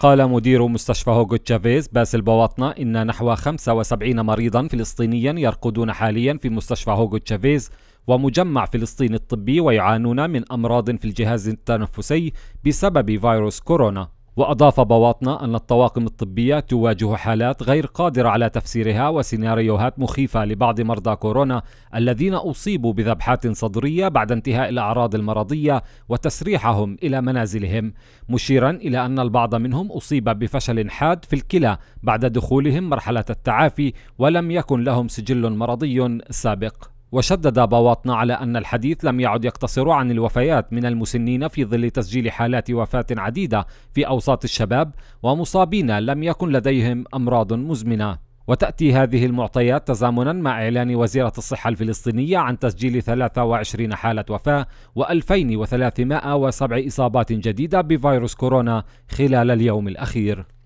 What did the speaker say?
قال مدير مستشفى هوغو تشافيز باسل بواطنة إن نحو 75 مريضا فلسطينيا يرقدون حاليا في مستشفى هوغو تشافيز ومجمع فلسطين الطبي ويعانون من أمراض في الجهاز التنفسي بسبب فيروس كورونا وأضاف بواطنة أن الطواقم الطبية تواجه حالات غير قادرة على تفسيرها وسيناريوهات مخيفة لبعض مرضى كورونا الذين أصيبوا بذبحات صدرية بعد انتهاء الأعراض المرضية وتسريحهم إلى منازلهم مشيرا إلى أن البعض منهم أصيب بفشل حاد في الكلى بعد دخولهم مرحلة التعافي ولم يكن لهم سجل مرضي سابق وشدد بواطن على أن الحديث لم يعد يقتصر عن الوفيات من المسنين في ظل تسجيل حالات وفاة عديدة في أوساط الشباب ومصابين لم يكن لديهم أمراض مزمنة وتأتي هذه المعطيات تزامنا مع إعلان وزيرة الصحة الفلسطينية عن تسجيل 23 حالة وفاة و2307 إصابات جديدة بفيروس كورونا خلال اليوم الأخير